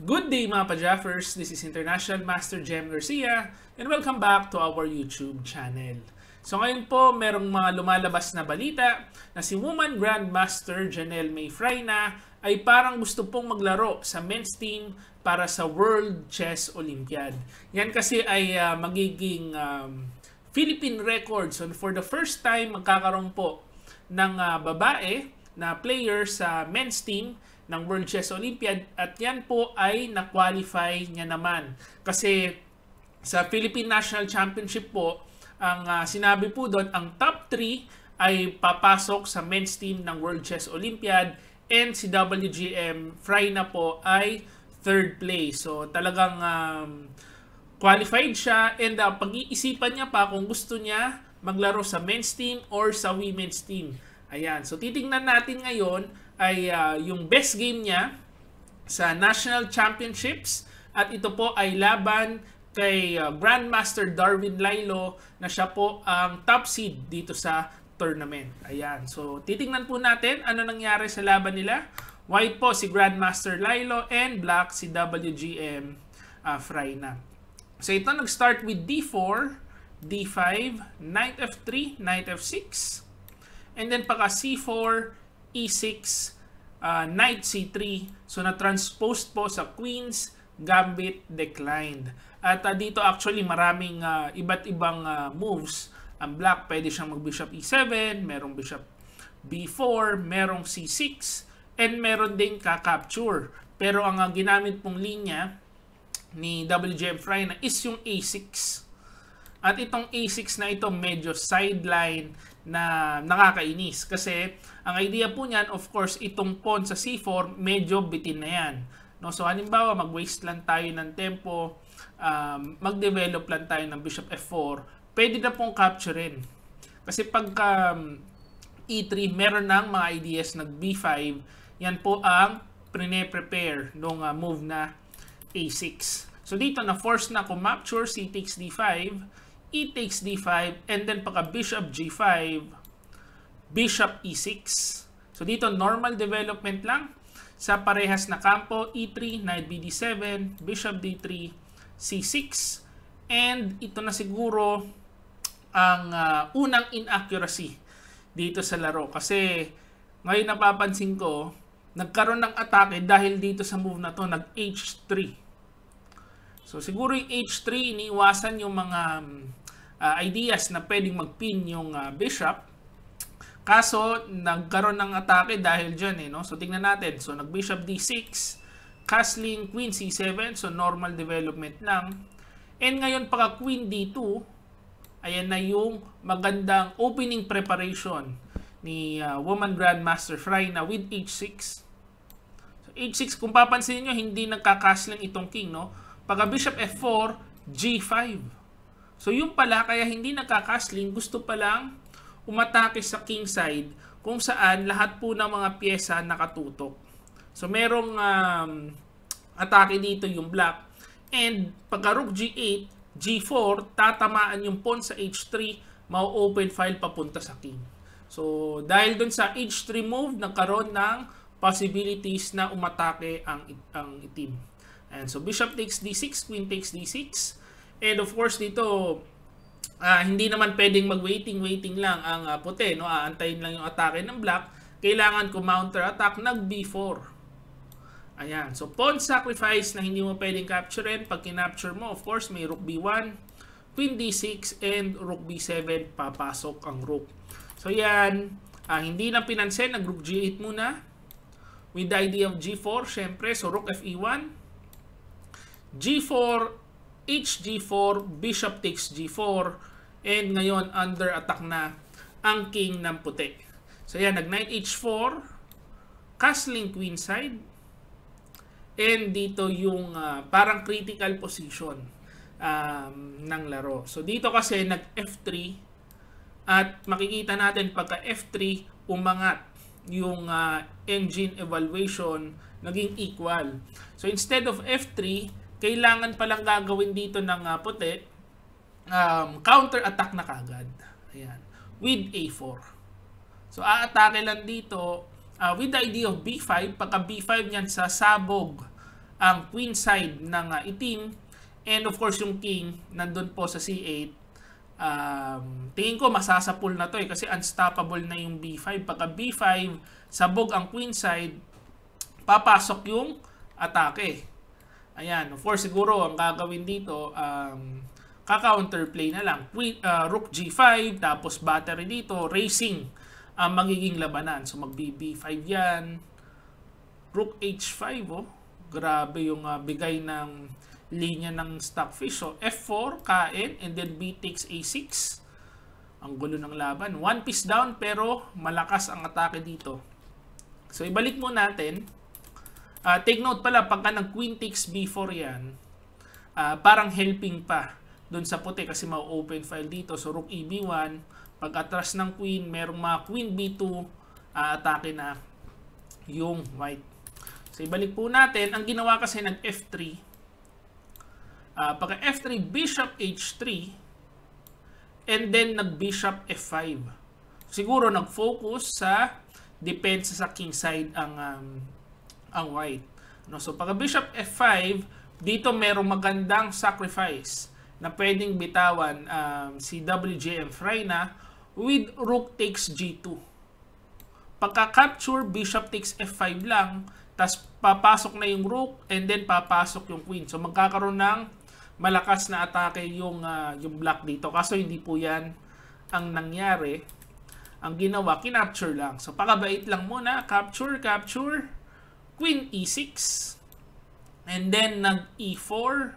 Good day mga pa This is International Master Jem Garcia and welcome back to our YouTube channel. So ngayon po, merong mga lumalabas na balita na si Woman Grandmaster Janelle May Fraina ay parang gusto pong maglaro sa men's team para sa World Chess Olympiad. Yan kasi ay uh, magiging um, Philippine records. So for the first time, magkakaroon po ng uh, babae na player sa men's team ng World Chess Olympiad at yan po ay na-qualify niya naman. Kasi sa Philippine National Championship po, ang uh, sinabi po doon, ang top 3 ay papasok sa men's team ng World Chess Olympiad and si WGM Fry na po ay third place. So talagang um, qualified siya and uh, pag-iisipan niya pa kung gusto niya maglaro sa men's team or sa women's team. Ayan. So titingnan natin ngayon ay uh, yung best game niya sa National Championships at ito po ay laban kay uh, Grandmaster Darwin Lilo na siya po ang top seed dito sa tournament. Ayan. So titingnan po natin ano nangyari sa laban nila. White po si Grandmaster Lilo and black si WGM uh, ah, Fryna. So ito nag-start with D4, D5, Knight F3, Knight F6, And then pagka C4, E6, uh, Knight C3. So na-transposed po sa Queens, Gambit declined. At uh, dito actually maraming uh, iba't ibang uh, moves. Ang black pwede siyang mag-bishop E7, merong bishop B4, merong C6, and meron ding ka-capture. Pero ang uh, ginamit pong linya ni WGM Fry na is yung A6. E At itong A6 e na ito medyo sideline na nakakainis. Kasi ang idea po niyan, of course, itong pawn sa c4, medyo bitin na yan. No? So halimbawa, mag-waste lang tayo ng tempo, um, mag-develop lang tayo ng bishop f4, pwede na pong capturein. Kasi pagka um, e3, meron ng mga ideas ng b5, yan po ang pre-prepare nung uh, move na a6. So dito, na-force na, ko capture c takes d5, e takes d5, and then pagka bishop g5, bishop e6. So dito normal development lang sa parehas na kampo e3, knight bd7, bishop d3, c6, and ito na siguro ang uh, unang inaccuracy dito sa laro kasi ngayon napapansin ko nagkaroon ng atake dahil dito sa move na to nag h3 so siguro yung h3 iniiwasan yung mga um, uh, ideas na pwedeng magpin yung uh, bishop. Kaso nagkaroon ng atake dahil diyan eh no. So tingnan natin. So nag bishop d6, castling queen c7, so normal development lang. And ngayon pagka queen d2, ayan na yung magandang opening preparation ni uh, Woman Grandmaster Fry na with h6. So h6 kung papansin niyo hindi nagka-castling itong king no. Pagka bishop f4, g5. So yung pala, kaya hindi nagka-castling, gusto palang umatake sa king side kung saan lahat po ng mga pyesa nakatutok. So merong um, atake dito yung black. And pagka rook g8, g4, tatamaan yung pawn sa h3, mau-open file papunta sa king. So dahil dun sa h3 move, nagkaroon ng possibilities na umatake ang, ang itim. And so bishop takes d6, queen takes d6, And of course dito uh, hindi naman pwedeng mag-waiting, waiting lang ang uh, puti, no? Aantayin lang yung atake ng black. Kailangan ko counter attack nag B4. Ayan. So pawn sacrifice na hindi mo pwedeng capturein. Pag kinapture mo, of course, may rook B1, queen D6, and rook B7 papasok ang rook. So yan, uh, hindi lang pinansin, nag rook G8 muna. With the idea of G4, syempre, so rook F 1 e G4, HG4, bishop takes G4, and ngayon under attack na ang king ng puti. So yan, nag knight H4, castling queenside, and dito yung uh, parang critical position um, ng laro. So dito kasi nag F3 at makikita natin pagka F3 umangat yung uh, engine evaluation naging equal. So instead of F3, kailangan palang gagawin dito ng uh, puti, um, counter attack na kagad. Ayan. With A4. So, aatake lang dito uh, with the idea of B5. Pagka B5 niyan, sasabog ang queen side ng uh, itim. And of course, yung king, nandun po sa C8. Um, tingin ko masasapul na to eh kasi unstoppable na yung B5. Pagka B5, sabog ang queen side, papasok yung atake. Ayan, of course siguro ang gagawin dito um, kaka-counterplay na lang. Queen, uh, rook G5 tapos battery dito, racing ang magiging labanan. So mag B5 yan. Rook H5 oh. Grabe yung uh, bigay ng linya ng stockfish. So F4 kain and then B takes A6. Ang gulo ng laban. One piece down pero malakas ang atake dito. So ibalik mo natin Uh, take note pala, pagka ng queen takes b4 yan, uh, parang helping pa doon sa puti kasi ma-open file dito. So rook eb1, pag atras ng queen, merong mga queen b2, a ah, atake na yung white. So ibalik po natin, ang ginawa kasi ng f3, uh, pagka f3, bishop h3, and then nag bishop f5. Siguro nag-focus sa depensa sa kingside ang um, ang white. No? So pagka bishop f5, dito merong magandang sacrifice na pwedeng bitawan um, si WJM Freina with rook takes g2. Pagka-capture, bishop takes f5 lang, tapos papasok na yung rook and then papasok yung queen. So magkakaroon ng malakas na atake yung, uh, yung black dito. Kaso hindi po yan ang nangyari. Ang ginawa, kinapture lang. So pakabait lang muna, capture, capture queen e6. And then nag e4.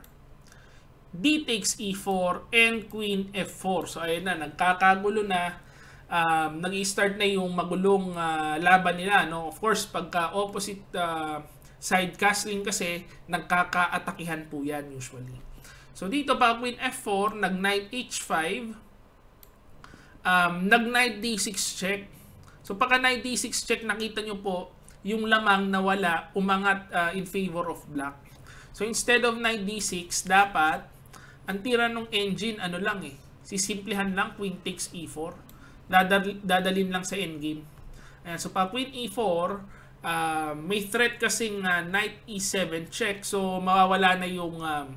D takes e4 and queen f4. So ayun na, nagkakagulo na. Um, nag-start na yung magulong uh, laban nila. No? Of course, pagka opposite uh, side castling kasi, nagkakaatakihan po yan usually. So dito pa queen f4, nag knight h5. Um, nag knight d6 check. So pagka knight d6 check, nakita nyo po, yung lamang na wala umangat uh, in favor of black. So instead of 9d6, dapat ang tira ng engine ano lang eh, sisimplihan lang queen takes e4, dadal dadalin lang sa endgame. Ayan, so pa queen e4, uh, ah, may threat kasing uh, knight e7 check, so mawawala na yung um,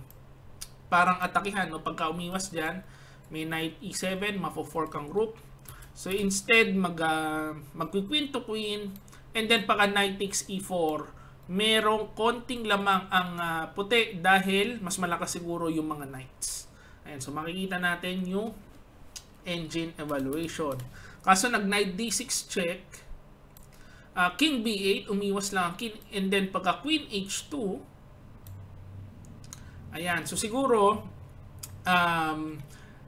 parang atakihan. No? Pagka umiwas dyan, may knight e7, mafo-fork ang rook. So instead, mag, uh, mag-queen to queen, And then paka knight takes e4, merong konting lamang ang uh, puti dahil mas malakas siguro yung mga knights. Ayan, so makikita natin yung engine evaluation. Kaso nag knight d6 check, uh, king b8, umiwas lang ang king, and then pagka queen h2, ayan, so siguro, um,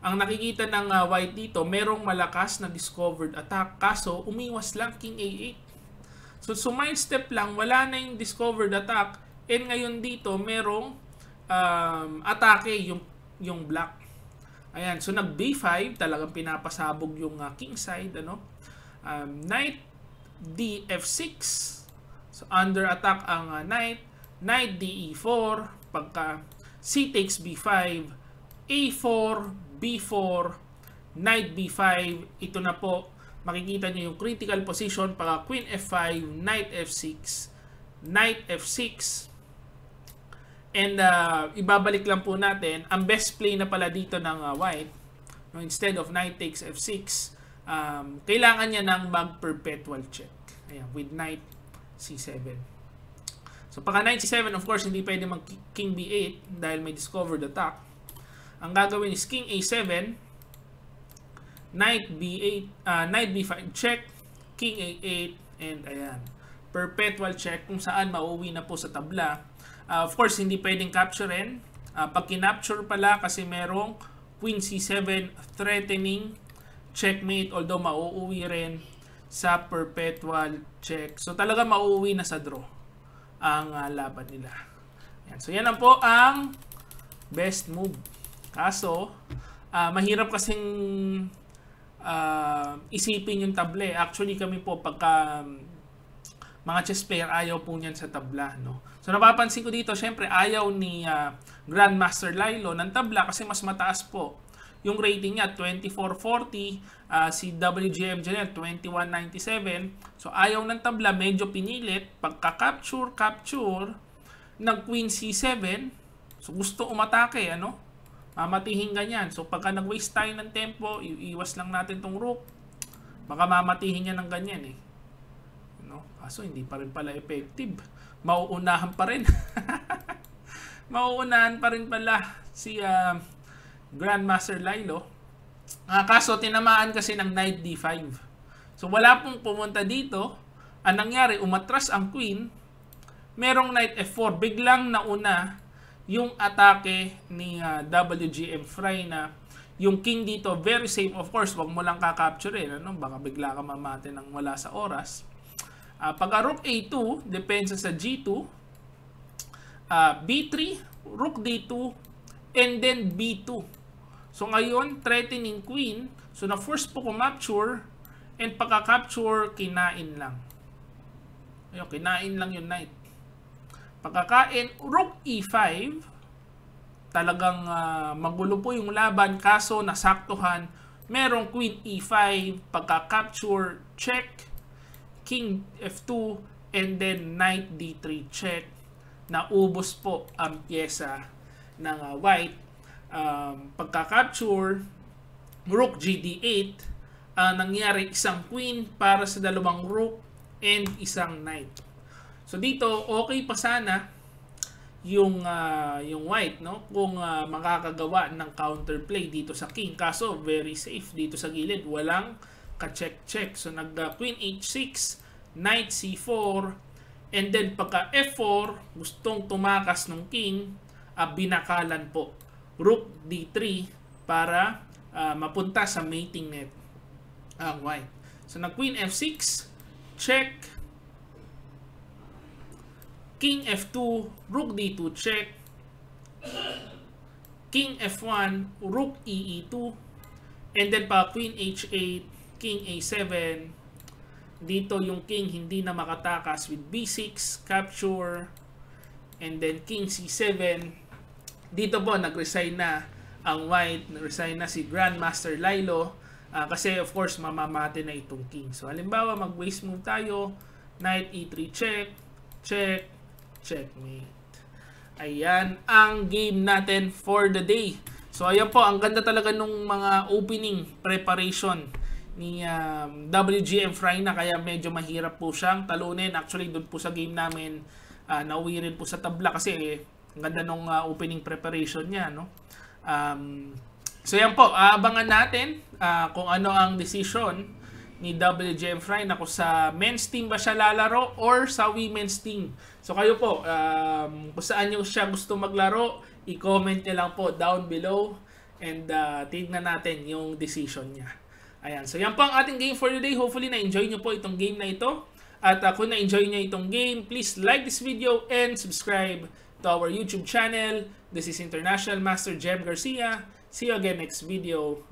ang nakikita ng uh, white dito, merong malakas na discovered attack, kaso umiwas lang king a8. So, step lang, wala na yung discovered attack. And ngayon dito, merong um, atake yung, yung black. Ayan, so nag day 5, talagang pinapasabog yung uh, ah, king Ano? Um, knight d f6. So, under attack ang uh, knight. Knight d e4. Pagka c takes b5. a4, b4, knight b5. Ito na po makikita nyo yung critical position para queen f5, knight f6, knight f6. And uh, ibabalik lang po natin, ang best play na pala dito ng uh, white, no, instead of knight takes f6, um, kailangan niya ng mag-perpetual check. Ayan, with knight c7. So pagka knight c7, of course, hindi pwede mag-king b8 dahil may discovered attack. Ang gagawin is king a7, Knight B8, uh, ah, Knight B5 check, King A8, and ayan. Perpetual check kung saan mauwi na po sa tabla. Uh, of course, hindi pwedeng capturein. Uh, pag kinapture pala kasi merong Queen C7 threatening checkmate although mauuwi rin sa perpetual check. So talaga mauuwi na sa draw ang uh, laban nila. ayan. So yan lang po ang best move. Kaso, uh, mahirap kasing uh, isipin yung table. Eh. Actually kami po pagka um, mga chess player ayaw po niyan sa tabla. No? So napapansin ko dito, syempre ayaw ni uh, Grandmaster Lilo ng tabla kasi mas mataas po yung rating niya 2440 uh, ah, si WGM Janel 2197 so ayaw ng tabla medyo pinilit pagka capture capture nag queen c7 so gusto umatake ano mamatihin ka niyan. So pagka nag-waste tayo ng tempo, iiwas lang natin tong rook, baka mamatihin niya ng ganyan eh. No? Kaso hindi pa rin pala effective. Mauunahan pa rin. Mauunahan pa rin pala si uh, Grandmaster Lilo. Uh, kaso tinamaan kasi ng knight d5. So wala pong pumunta dito. Ang nangyari, umatras ang queen. Merong knight f4. Biglang nauna yung atake ni uh, ah, WGM Fry na yung king dito very same, of course wag mo lang kakapturein ano baka bigla ka mamate ng wala sa oras uh, pag rook A2 depensa sa G2 uh, B3 rook D2 and then B2 so ngayon threatening queen so na force po kumapture and pagka-capture kinain lang Ayun, kinain lang yung knight Pagkakain, rook e5. Talagang uh, magulo po yung laban kaso nasaktuhan. Merong queen e5, pagka-capture, check. King f2, and then knight d3 check. Naubos po ang pyesa ng uh, white. Um, pagka-capture, rook gd8, uh, ah, nangyari isang queen para sa dalawang rook and isang knight. So dito, okay pa sana yung uh, yung white no kung uh, makakagawa ng counterplay dito sa king kaso very safe dito sa gilid walang ka-check check so nag uh, queen h6 knight c4 and then pagka f4 gustong tumakas ng king uh, binakalan po rook d3 para uh, mapunta sa mating net ang uh, white so nag queen f6 check King F2, Rook D2 check. King F1, Rook E 2 e And then pa Queen H8, King A7. Dito yung King hindi na makatakas with B6, capture. And then King C7. Dito po nagresign na ang white, nagresign na si Grandmaster Lilo. Uh, kasi of course mamamate na itong king. So halimbawa mag waste move tayo, knight e3 check, check, checkmate. Ayan ang game natin for the day. So ayan po, ang ganda talaga nung mga opening preparation ni um, WGM Fry na kaya medyo mahirap po siyang talunin. Actually doon po sa game namin, uh, nauwi rin po sa tabla kasi eh, ang ganda nung uh, opening preparation niya. No? Um, so yan po, aabangan natin uh, kung ano ang decision ni WJ Fry na kung sa men's team ba siya lalaro or sa women's team. So kayo po, um, kung saan yung siya gusto maglaro, i-comment niya lang po down below and uh, tignan natin yung decision niya. Ayan, so yan po ang ating game for today. Hopefully na-enjoy nyo po itong game na ito. At uh, kung na-enjoy nyo itong game, please like this video and subscribe to our YouTube channel. This is International Master Jem Garcia. See you again next video.